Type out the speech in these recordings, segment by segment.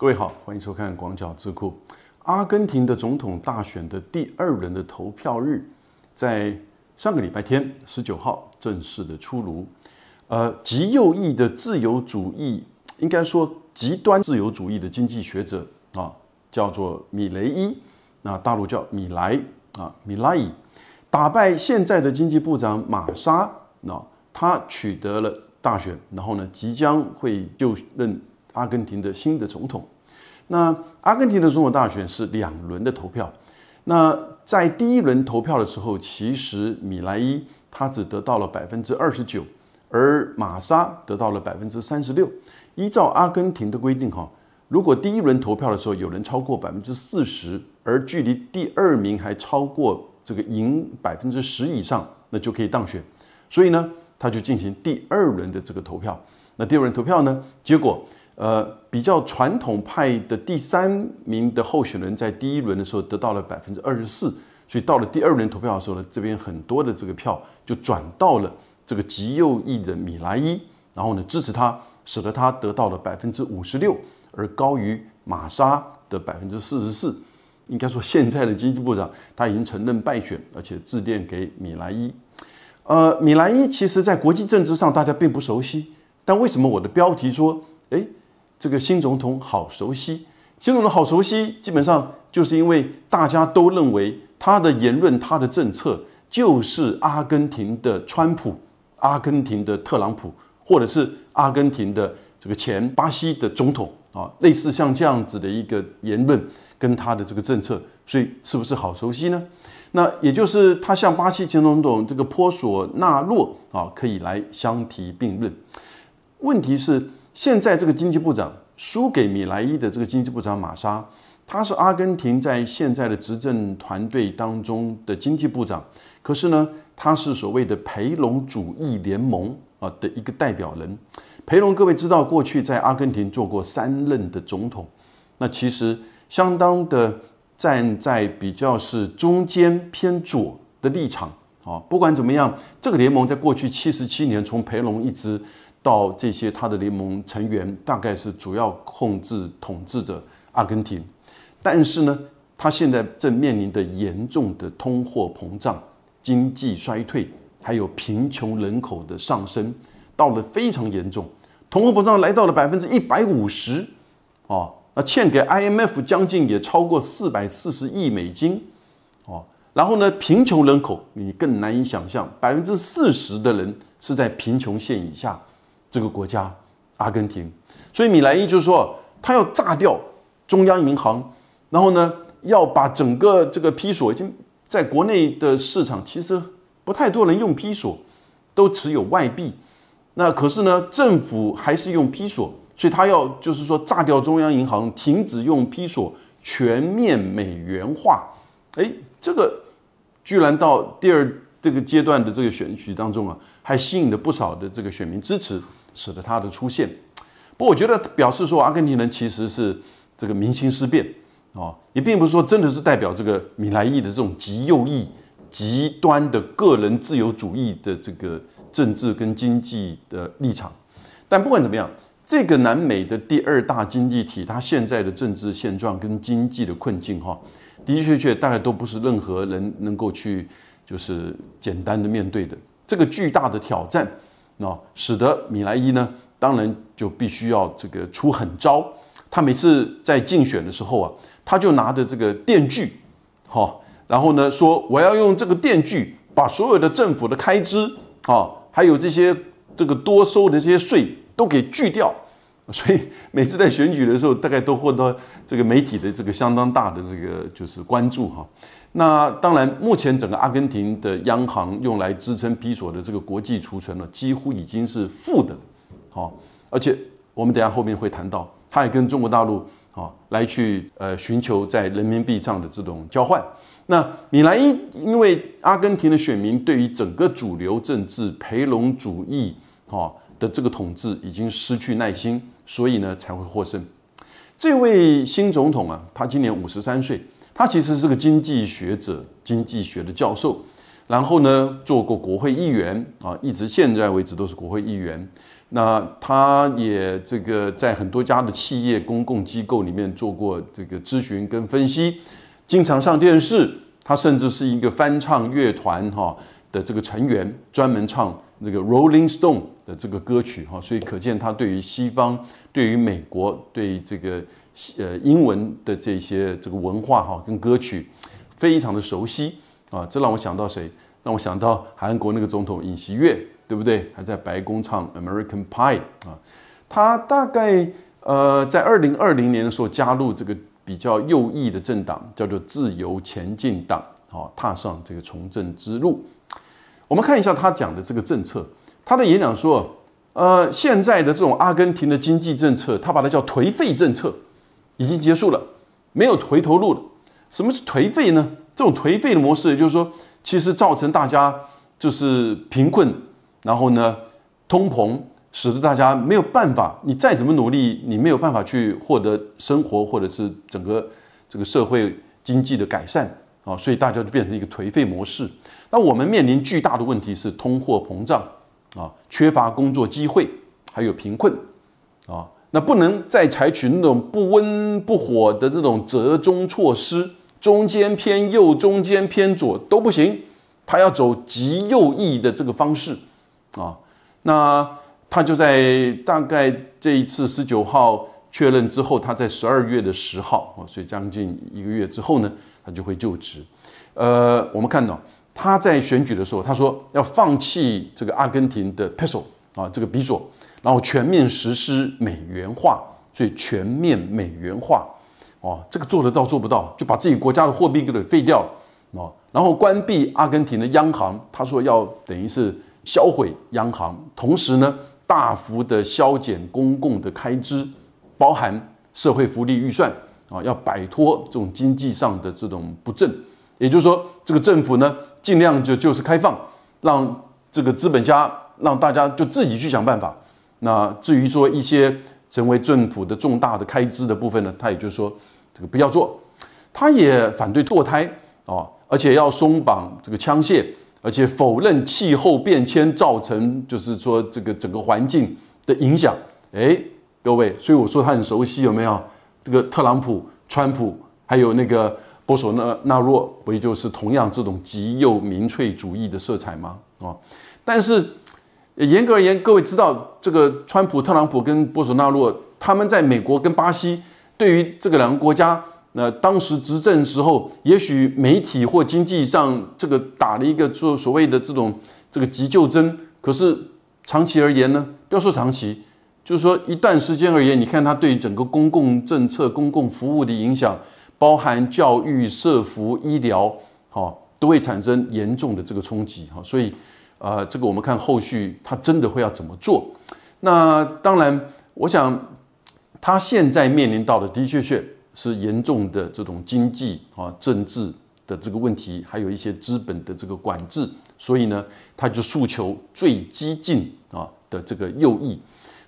各位好，欢迎收看广角智库。阿根廷的总统大选的第二轮的投票日，在上个礼拜天十九号正式的出炉。呃，极右翼的自由主义，应该说极端自由主义的经济学者啊，叫做米雷伊，那大陆叫米莱啊，米莱，打败现在的经济部长玛莎，那他取得了大选，然后呢，即将会就任。阿根廷的新的总统，那阿根廷的总统大选是两轮的投票。那在第一轮投票的时候，其实米莱伊他只得到了百分之二十九，而玛莎得到了百分之三十六。依照阿根廷的规定，哈，如果第一轮投票的时候有人超过百分之四十，而距离第二名还超过这个赢百分之十以上，那就可以当选。所以呢，他就进行第二轮的这个投票。那第二轮投票呢，结果。呃，比较传统派的第三名的候选人，在第一轮的时候得到了百分之二十四，所以到了第二轮投票的时候呢，这边很多的这个票就转到了这个极右翼的米莱伊，然后呢支持他，使得他得到了百分之五十六，而高于玛莎的百分之四十四。应该说，现在的经济部长他已经承认败选，而且致电给米莱伊。呃，米莱伊其实在国际政治上大家并不熟悉，但为什么我的标题说，哎？这个新总统好熟悉，新总统好熟悉，基本上就是因为大家都认为他的言论、他的政策就是阿根廷的川普、阿根廷的特朗普，或者是阿根廷的这个前巴西的总统啊，类似像这样子的一个言论跟他的这个政策，所以是不是好熟悉呢？那也就是他像巴西前总统这个波索纳洛啊，可以来相提并论。问题是？现在这个经济部长输给米莱伊的这个经济部长玛莎，他是阿根廷在现在的执政团队当中的经济部长。可是呢，他是所谓的培龙主义联盟啊的一个代表人。培龙，各位知道，过去在阿根廷做过三任的总统，那其实相当的站在比较是中间偏左的立场啊。不管怎么样，这个联盟在过去七十七年从培龙一直。到这些他的联盟成员大概是主要控制统治着阿根廷，但是呢，他现在正面临的严重的通货膨胀、经济衰退，还有贫穷人口的上升，到了非常严重，通货膨胀来到了百分之一百五十，哦，那欠给 IMF 将近也超过四百四十亿美金，哦，然后呢，贫穷人口你更难以想象，百分之四十的人是在贫穷线以下。这个国家，阿根廷，所以米莱伊就是说，他要炸掉中央银行，然后呢，要把整个这个披索已经在国内的市场其实不太多人用披索，都持有外币，那可是呢，政府还是用披索，所以他要就是说炸掉中央银行，停止用披索，全面美元化。哎，这个居然到第二这个阶段的这个选举当中啊，还吸引了不少的这个选民支持。使得他的出现，不，我觉得表示说，阿根廷人其实是这个民心思变，哦，也并不是说真的是代表这个米莱的这种极右翼、极端的个人自由主义的这个政治跟经济的立场。但不管怎么样，这个南美的第二大经济体，它现在的政治现状跟经济的困境，哈，的的确确大概都不是任何人能够去就是简单的面对的这个巨大的挑战。那使得米莱伊呢，当然就必须要这个出狠招。他每次在竞选的时候啊，他就拿着这个电锯，哈，然后呢说我要用这个电锯把所有的政府的开支啊，还有这些这个多收的这些税都给锯掉。所以每次在选举的时候，大概都获得这个媒体的这个相当大的这个就是关注哈。那当然，目前整个阿根廷的央行用来支撑比索的这个国际储存呢，几乎已经是负的，好，而且我们等下后面会谈到，他也跟中国大陆啊来去呃寻求在人民币上的这种交换。那米兰因因为阿根廷的选民对于整个主流政治培龙主义哈的这个统治已经失去耐心，所以呢才会获胜。这位新总统啊，他今年五十三岁。他其实是个经济学者，经济学的教授，然后呢做过国会议员啊，一直现在为止都是国会议员。那他也这个在很多家的企业、公共机构里面做过这个咨询跟分析，经常上电视。他甚至是一个翻唱乐团哈的这个成员，专门唱那个《Rolling Stone》的这个歌曲哈。所以可见他对于西方、对于美国、对于这个。呃，英文的这些这个文化哈跟歌曲，非常的熟悉啊，这让我想到谁？让我想到韩国那个总统尹锡悦，对不对？还在白宫唱 American Pie 啊，他大概呃在二零二零年的时候加入这个比较右翼的政党，叫做自由前进党啊，踏上这个从政之路。我们看一下他讲的这个政策，他的演讲说，呃，现在的这种阿根廷的经济政策，他把它叫颓废政策。已经结束了，没有回头路了。什么是颓废呢？这种颓废的模式，也就是说，其实造成大家就是贫困，然后呢，通膨，使得大家没有办法，你再怎么努力，你没有办法去获得生活，或者是整个这个社会经济的改善啊，所以大家就变成一个颓废模式。那我们面临巨大的问题是通货膨胀啊，缺乏工作机会，还有贫困啊。那不能再采取那种不温不火的这种折中措施，中间偏右、中间偏左都不行，他要走极右翼的这个方式，啊，那他就在大概这一次十九号确认之后，他在十二月的十号，啊，所以将近一个月之后呢，他就会就职。呃，我们看到他在选举的时候，他说要放弃这个阿根廷的 Peso。啊，这个比索，然后全面实施美元化，所以全面美元化，哦，这个做得到做不到？就把自己国家的货币给它废掉，哦，然后关闭阿根廷的央行，他说要等于是销毁央行，同时呢大幅的削减公共的开支，包含社会福利预算，啊，要摆脱这种经济上的这种不振，也就是说，这个政府呢尽量就就是开放，让这个资本家。让大家就自己去想办法。那至于说一些成为政府的重大的开支的部分呢，他也就是说这个不要做。他也反对堕胎啊，而且要松绑这个枪械，而且否认气候变迁造成就是说这个整个环境的影响。哎，各位，所以我说他很熟悉，有没有？这个特朗普、川普，还有那个波索纳纳若，不也就是同样这种极右民粹主义的色彩吗？啊，但是。严格而言，各位知道这个川普特朗普跟波索纳洛，他们在美国跟巴西，对于这两个国家，那当时执政时候，也许媒体或经济上这个打了一个做所谓的这种这个急救针，可是长期而言呢，不要说长期，就是说一段时间而言，你看它对整个公共政策、公共服务的影响，包含教育、社服、医疗，哈，都会产生严重的这个冲击，哈，所以。啊，这个我们看后续他真的会要怎么做？那当然，我想他现在面临到的的确确是严重的这种经济啊、政治的这个问题，还有一些资本的这个管制，所以呢，他就诉求最激进啊的这个右翼。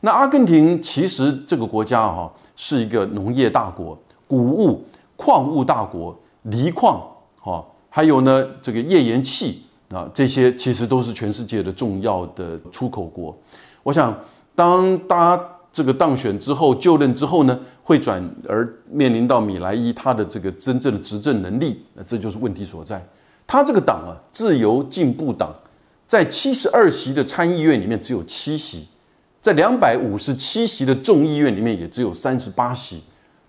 那阿根廷其实这个国家哈是一个农业大国、谷物、矿物大国、锂矿哈，还有呢这个页岩气。啊，这些其实都是全世界的重要的出口国。我想，当他这个当选之后就任之后呢，会转而面临到米莱伊他的这个真正的执政能力。那这就是问题所在。他这个党啊，自由进步党，在七十二席的参议院里面只有七席，在两百五十七席的众议院里面也只有三十八席，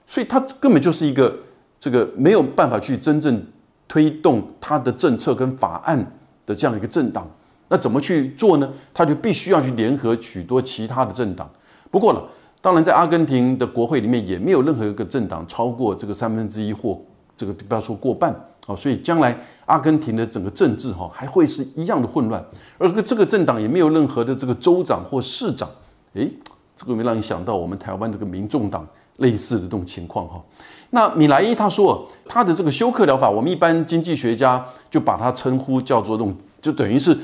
所以他根本就是一个这个没有办法去真正推动他的政策跟法案。的这样一个政党，那怎么去做呢？他就必须要去联合许多其他的政党。不过了，当然在阿根廷的国会里面，也没有任何一个政党超过这个三分之一或这个不要说过半。好，所以将来阿根廷的整个政治哈还会是一样的混乱，而这个政党也没有任何的这个州长或市长。诶，这个没让你想到我们台湾这个民众党。类似的这种情况哈，那米莱伊他说他的这个休克疗法，我们一般经济学家就把它称呼叫做这种，就等于是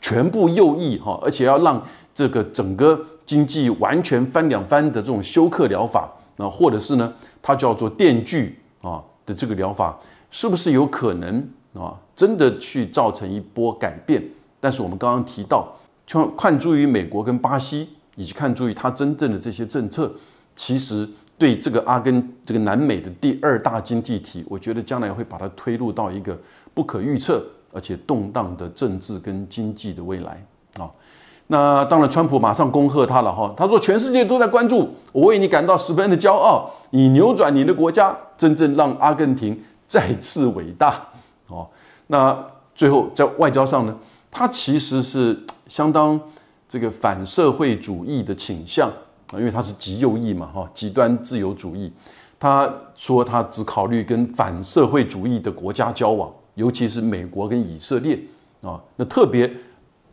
全部右翼哈，而且要让这个整个经济完全翻两番的这种休克疗法，那或者是呢，它叫做电锯啊的这个疗法，是不是有可能啊，真的去造成一波改变？但是我们刚刚提到，看关注于美国跟巴西，以及看注于它真正的这些政策，其实。对这个阿根，这个南美的第二大经济体，我觉得将来会把它推入到一个不可预测而且动荡的政治跟经济的未来啊。那当然，川普马上恭贺他了哈，他说全世界都在关注，我为你感到十分的骄傲，你扭转你的国家，真正让阿根廷再次伟大哦。那最后在外交上呢，他其实是相当这个反社会主义的倾向。啊，因为他是极右翼嘛，哈，极端自由主义。他说他只考虑跟反社会主义的国家交往，尤其是美国跟以色列。啊，那特别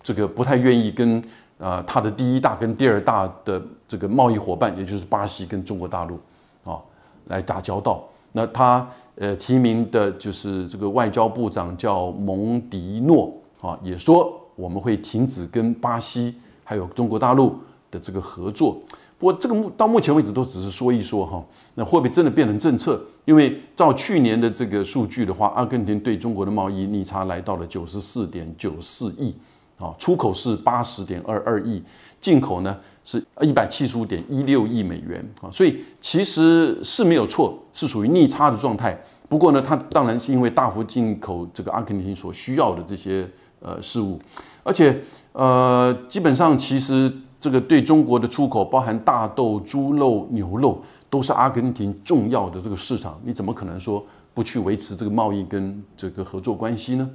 这个不太愿意跟啊他的第一大跟第二大的这个贸易伙伴，也就是巴西跟中国大陆，啊，来打交道。那他呃提名的就是这个外交部长叫蒙迪诺，啊，也说我们会停止跟巴西还有中国大陆的这个合作。不过这个目到目前为止都只是说一说哈，那会不会真的变成政策？因为照去年的这个数据的话，阿根廷对中国的贸易逆差来到了九十四点九四亿啊，出口是八十点二二亿，进口呢是一百七十五点一六亿美元啊，所以其实是没有错，是属于逆差的状态。不过呢，它当然是因为大幅进口这个阿根廷所需要的这些呃事物，而且呃，基本上其实。这个对中国的出口，包含大豆、猪肉、牛肉，都是阿根廷重要的这个市场。你怎么可能说不去维持这个贸易跟这个合作关系呢？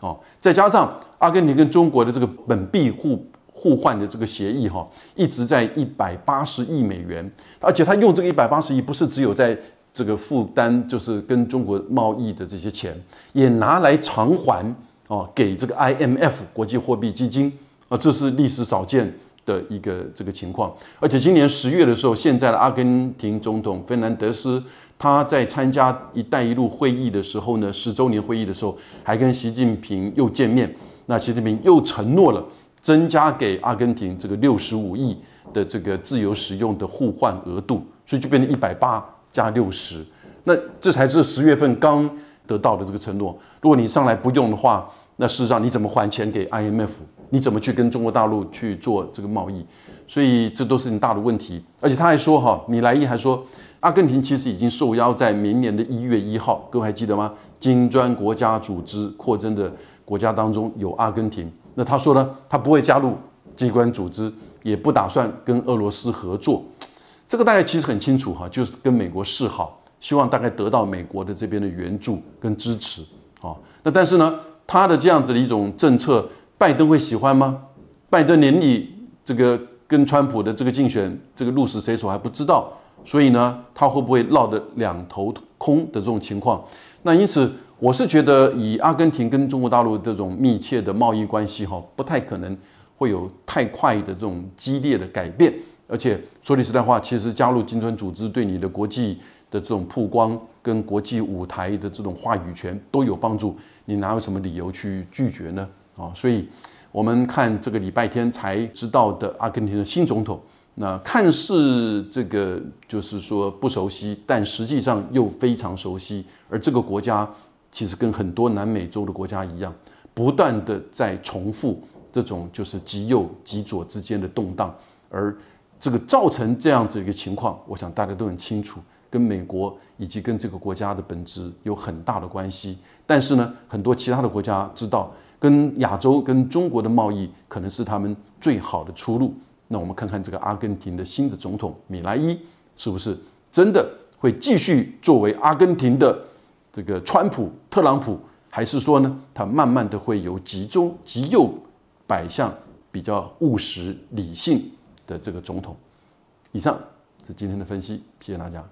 哦，再加上阿根廷跟中国的这个本币互互换的这个协议，哈，一直在一百八十亿美元。而且他用这个一百八十亿，不是只有在这个负担，就是跟中国贸易的这些钱，也拿来偿还哦，给这个 IMF 国际货币基金啊，这是历史少见。的一个这个情况，而且今年十月的时候，现在的阿根廷总统费南德斯，他在参加“一带一路”会议的时候呢，十周年会议的时候，还跟习近平又见面。那习近平又承诺了增加给阿根廷这个六十五亿的这个自由使用的互换额度，所以就变成一百八加六十。那这才是十月份刚得到的这个承诺。如果你上来不用的话，那事实上你怎么还钱给 IMF？你怎么去跟中国大陆去做这个贸易？所以这都是很大的问题。而且他还说哈，米莱伊还说，阿根廷其实已经受邀在明年的一月一号，各位还记得吗？金砖国家组织扩增的国家当中有阿根廷。那他说呢，他不会加入金砖组织，也不打算跟俄罗斯合作。这个大家其实很清楚哈，就是跟美国示好，希望大概得到美国的这边的援助跟支持啊。那但是呢，他的这样子的一种政策。拜登会喜欢吗？拜登年底这个跟川普的这个竞选，这个鹿死谁手还不知道，所以呢，他会不会落得两头空的这种情况？那因此，我是觉得以阿根廷跟中国大陆这种密切的贸易关系，哈，不太可能会有太快的这种激烈的改变。而且说句实在话，其实加入金砖组织对你的国际的这种曝光跟国际舞台的这种话语权都有帮助，你哪有什么理由去拒绝呢？哦，所以，我们看这个礼拜天才知道的阿根廷的新总统，那看似这个就是说不熟悉，但实际上又非常熟悉。而这个国家其实跟很多南美洲的国家一样，不断的在重复这种就是极右极左之间的动荡，而这个造成这样子一个情况，我想大家都很清楚，跟美国以及跟这个国家的本质有很大的关系。但是呢，很多其他的国家知道。跟亚洲、跟中国的贸易可能是他们最好的出路。那我们看看这个阿根廷的新的总统米莱伊，是不是真的会继续作为阿根廷的这个川普、特朗普，还是说呢，他慢慢的会由极中极右摆向比较务实、理性的这个总统？以上是今天的分析，谢谢大家。